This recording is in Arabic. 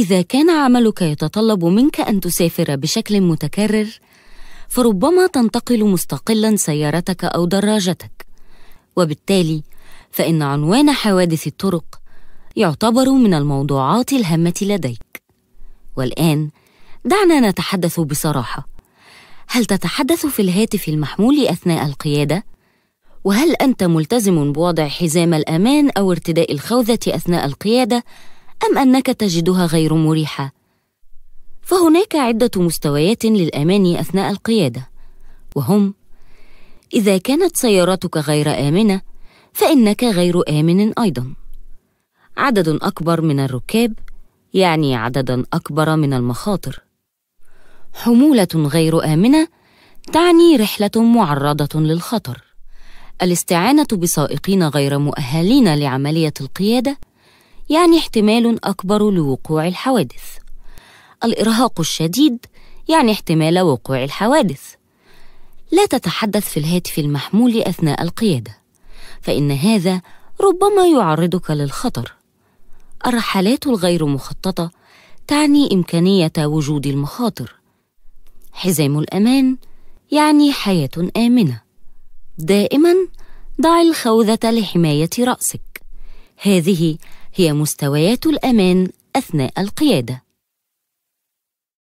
إذا كان عملك يتطلب منك أن تسافر بشكل متكرر فربما تنتقل مستقلا سيارتك أو دراجتك وبالتالي فإن عنوان حوادث الطرق يعتبر من الموضوعات الهامة لديك والآن دعنا نتحدث بصراحة هل تتحدث في الهاتف المحمول أثناء القيادة؟ وهل أنت ملتزم بوضع حزام الأمان أو ارتداء الخوذة أثناء القيادة أم أنك تجدها غير مريحة؟ فهناك عدة مستويات للأمان أثناء القيادة وهم إذا كانت سيارتك غير آمنة فإنك غير آمن أيضا عدد أكبر من الركاب يعني عددا أكبر من المخاطر حمولة غير آمنة تعني رحلة معرضة للخطر الاستعانة بسائقين غير مؤهلين لعملية القيادة يعني احتمال أكبر لوقوع الحوادث الإرهاق الشديد يعني احتمال وقوع الحوادث لا تتحدث في الهاتف المحمول أثناء القيادة فإن هذا ربما يعرضك للخطر الرحلات الغير مخططة تعني إمكانية وجود المخاطر حزام الأمان يعني حياة آمنة دائما ضع الخوذة لحماية رأسك هذه هي مستويات الأمان أثناء القيادة